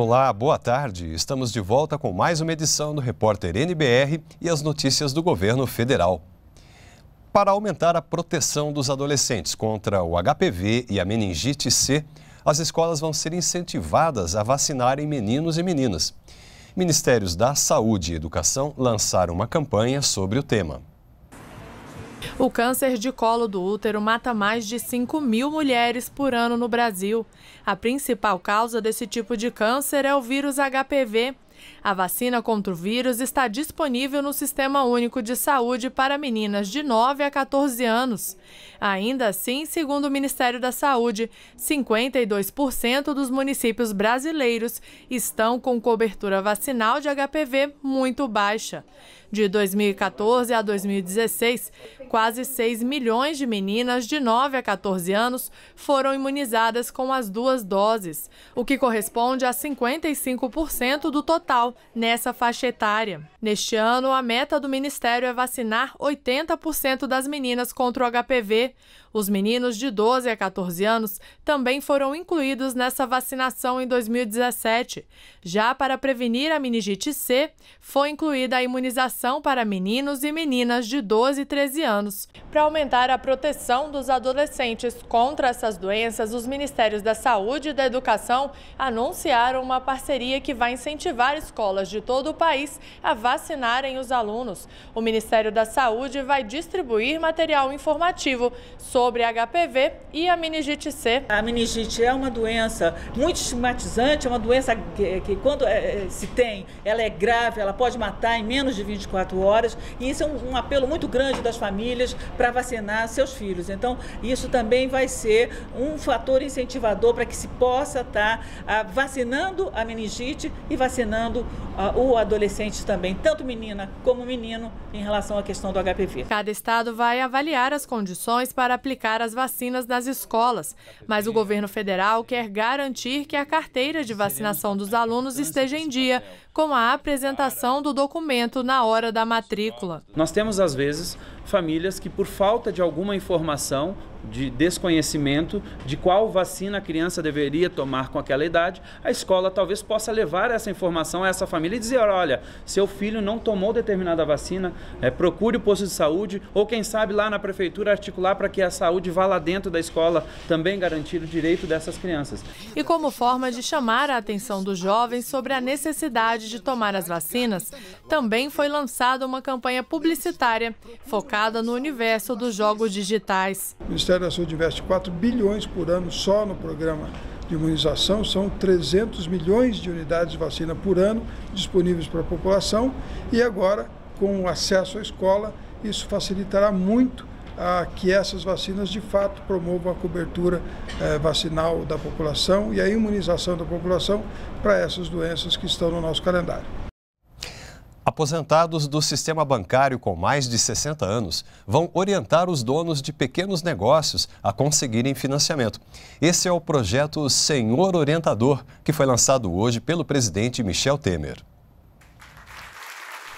Olá, boa tarde. Estamos de volta com mais uma edição do Repórter NBR e as notícias do governo federal. Para aumentar a proteção dos adolescentes contra o HPV e a meningite C, as escolas vão ser incentivadas a vacinarem meninos e meninas. Ministérios da Saúde e Educação lançaram uma campanha sobre o tema. O câncer de colo do útero mata mais de 5 mil mulheres por ano no Brasil. A principal causa desse tipo de câncer é o vírus HPV. A vacina contra o vírus está disponível no Sistema Único de Saúde para meninas de 9 a 14 anos. Ainda assim, segundo o Ministério da Saúde, 52% dos municípios brasileiros estão com cobertura vacinal de HPV muito baixa. De 2014 a 2016, quase 6 milhões de meninas de 9 a 14 anos foram imunizadas com as duas doses, o que corresponde a 55% do total nessa faixa etária. Neste ano, a meta do Ministério é vacinar 80% das meninas contra o HPV os meninos de 12 a 14 anos também foram incluídos nessa vacinação em 2017. Já para prevenir a meningite C, foi incluída a imunização para meninos e meninas de 12 e 13 anos. Para aumentar a proteção dos adolescentes contra essas doenças, os Ministérios da Saúde e da Educação anunciaram uma parceria que vai incentivar escolas de todo o país a vacinarem os alunos. O Ministério da Saúde vai distribuir material informativo sobre HPV e a meningite C. A meningite é uma doença muito estigmatizante, é uma doença que, que quando é, é se tem, ela é grave, ela pode matar em menos de 24 horas e isso é um, um apelo muito grande das famílias para vacinar seus filhos. Então, isso também vai ser um fator incentivador para que se possa estar tá, ah, vacinando a meningite e vacinando ah, o adolescente também, tanto menina como menino, em relação à questão do HPV. Cada estado vai avaliar as condições para aplicar as vacinas nas escolas, mas o governo federal quer garantir que a carteira de vacinação dos alunos esteja em dia, com a apresentação do documento na hora da matrícula. Nós temos, às vezes, famílias que, por falta de alguma informação, de desconhecimento de qual vacina a criança deveria tomar com aquela idade, a escola talvez possa levar essa informação a essa família e dizer: olha, seu filho não tomou determinada vacina, é, procure o posto de saúde, ou quem sabe lá na prefeitura articular para que a saúde vá lá dentro da escola também garantir o direito dessas crianças. E como forma de chamar a atenção dos jovens sobre a necessidade de tomar as vacinas, também foi lançada uma campanha publicitária focada no universo dos jogos digitais. O Ministério da Saúde investe 4 bilhões por ano só no programa de imunização, são 300 milhões de unidades de vacina por ano disponíveis para a população e agora, com o acesso à escola, isso facilitará muito a que essas vacinas de fato promovam a cobertura eh, vacinal da população e a imunização da população para essas doenças que estão no nosso calendário. Aposentados do sistema bancário com mais de 60 anos vão orientar os donos de pequenos negócios a conseguirem financiamento. Esse é o projeto Senhor Orientador, que foi lançado hoje pelo presidente Michel Temer.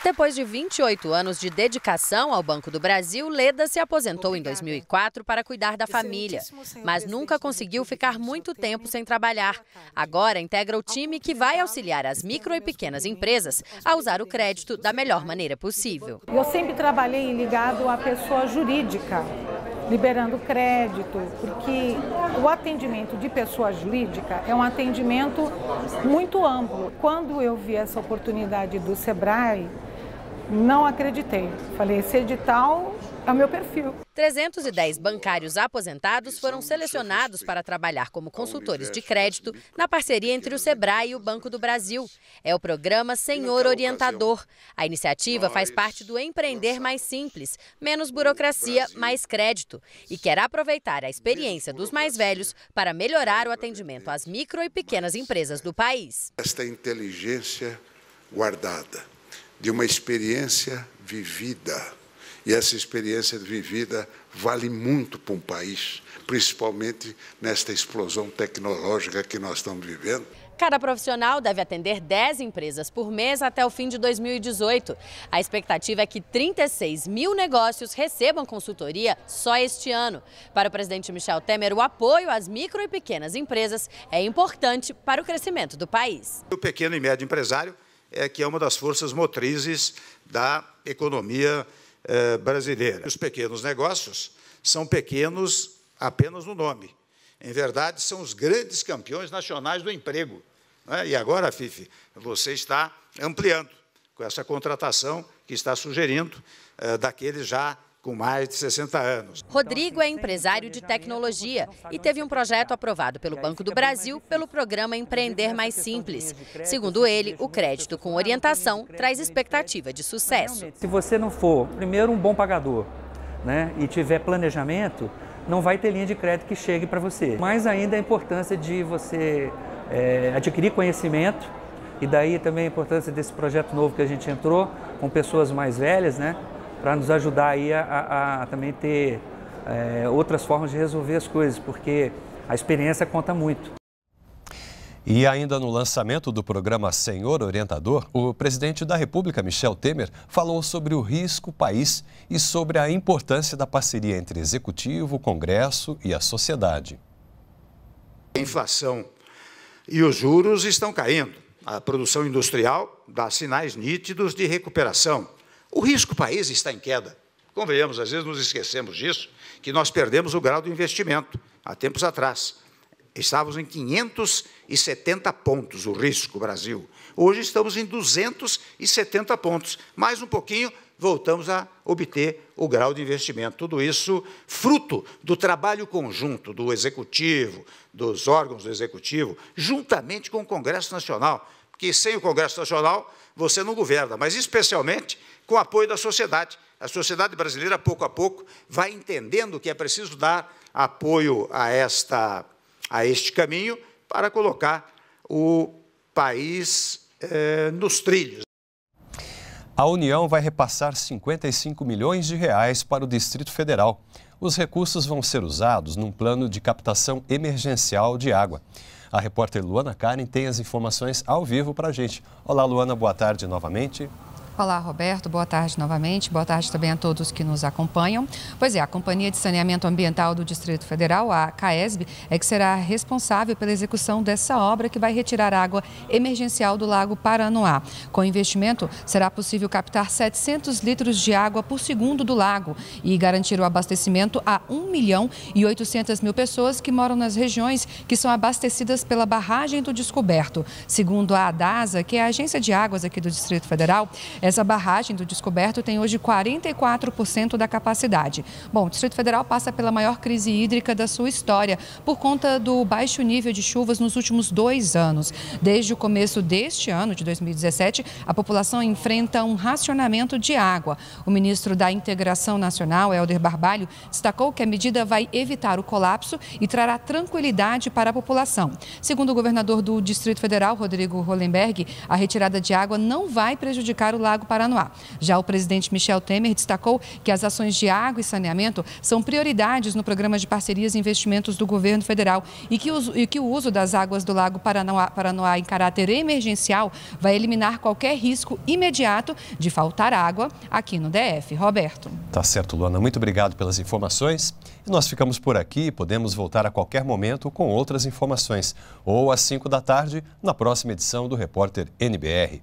Depois de 28 anos de dedicação ao Banco do Brasil, Leda se aposentou Obrigada. em 2004 para cuidar da família, mas nunca conseguiu ficar muito tempo sem trabalhar. Agora integra o time que vai auxiliar as micro e pequenas empresas a usar o crédito da melhor maneira possível. Eu sempre trabalhei ligado à pessoa jurídica, liberando crédito, porque o atendimento de pessoa jurídica é um atendimento muito amplo. Quando eu vi essa oportunidade do Sebrae, não acreditei. Falei, esse edital é o meu perfil. 310 bancários aposentados foram selecionados para trabalhar como consultores de crédito na parceria entre o SEBRAE e o Banco do Brasil. É o programa Senhor Orientador. A iniciativa faz parte do Empreender Mais Simples, menos burocracia, mais crédito, e quer aproveitar a experiência dos mais velhos para melhorar o atendimento às micro e pequenas empresas do país. Esta inteligência guardada de uma experiência vivida. E essa experiência vivida vale muito para um país, principalmente nesta explosão tecnológica que nós estamos vivendo. Cada profissional deve atender 10 empresas por mês até o fim de 2018. A expectativa é que 36 mil negócios recebam consultoria só este ano. Para o presidente Michel Temer, o apoio às micro e pequenas empresas é importante para o crescimento do país. O pequeno e médio empresário é, que é uma das forças motrizes da economia eh, brasileira. Os pequenos negócios são pequenos apenas no nome. Em verdade, são os grandes campeões nacionais do emprego. Né? E agora, Fife, você está ampliando com essa contratação que está sugerindo eh, daqueles já com mais de 60 anos. Rodrigo é empresário de tecnologia e teve um projeto aprovado pelo Banco do Brasil pelo programa Empreender Mais Simples. Segundo ele, o crédito com orientação traz expectativa de sucesso. Se você não for, primeiro, um bom pagador né, e tiver planejamento, não vai ter linha de crédito que chegue para você. Mais ainda a importância de você é, adquirir conhecimento e daí também a importância desse projeto novo que a gente entrou com pessoas mais velhas, né? para nos ajudar aí a, a, a também ter é, outras formas de resolver as coisas, porque a experiência conta muito. E ainda no lançamento do programa Senhor Orientador, o presidente da República, Michel Temer, falou sobre o risco país e sobre a importância da parceria entre executivo, Congresso e a sociedade. A inflação e os juros estão caindo. A produção industrial dá sinais nítidos de recuperação. O risco país está em queda. Convenhamos, às vezes nos esquecemos disso, que nós perdemos o grau do investimento há tempos atrás. Estávamos em 570 pontos o risco Brasil. Hoje estamos em 270 pontos. Mais um pouquinho, voltamos a obter o grau de investimento. Tudo isso fruto do trabalho conjunto do Executivo, dos órgãos do Executivo, juntamente com o Congresso Nacional. Porque sem o Congresso Nacional, você não governa, mas especialmente com o apoio da sociedade. A sociedade brasileira, pouco a pouco, vai entendendo que é preciso dar apoio a, esta, a este caminho para colocar o país eh, nos trilhos. A União vai repassar 55 milhões de reais para o Distrito Federal. Os recursos vão ser usados num plano de captação emergencial de água. A repórter Luana Karen tem as informações ao vivo para a gente. Olá, Luana, boa tarde novamente. Olá, Roberto. Boa tarde novamente. Boa tarde também a todos que nos acompanham. Pois é, a Companhia de Saneamento Ambiental do Distrito Federal, a CAESB, é que será responsável pela execução dessa obra que vai retirar água emergencial do Lago Paranoá. Com investimento, será possível captar 700 litros de água por segundo do lago e garantir o abastecimento a 1 milhão e 800 mil pessoas que moram nas regiões que são abastecidas pela barragem do Descoberto. Segundo a ADASA, que é a Agência de Águas aqui do Distrito Federal, é essa barragem do Descoberto tem hoje 44% da capacidade. Bom, o Distrito Federal passa pela maior crise hídrica da sua história por conta do baixo nível de chuvas nos últimos dois anos. Desde o começo deste ano, de 2017, a população enfrenta um racionamento de água. O ministro da Integração Nacional, Helder Barbalho, destacou que a medida vai evitar o colapso e trará tranquilidade para a população. Segundo o governador do Distrito Federal, Rodrigo Hollenberg, a retirada de água não vai prejudicar o Lago Paranoá. Já o presidente Michel Temer destacou que as ações de água e saneamento são prioridades no programa de parcerias e investimentos do governo federal e que, os, e que o uso das águas do Lago Paranoá, Paranoá em caráter emergencial vai eliminar qualquer risco imediato de faltar água aqui no DF. Roberto. Tá certo, Luana. Muito obrigado pelas informações. E nós ficamos por aqui e podemos voltar a qualquer momento com outras informações, ou às 5 da tarde, na próxima edição do Repórter NBR.